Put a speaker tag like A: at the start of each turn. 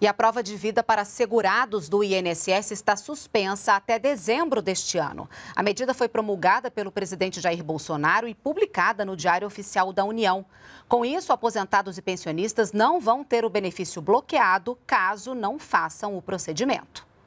A: E a prova de vida para segurados do INSS está suspensa até dezembro deste ano. A medida foi promulgada pelo presidente Jair Bolsonaro e publicada no Diário Oficial da União. Com isso, aposentados e pensionistas não vão ter o benefício bloqueado caso não façam o procedimento.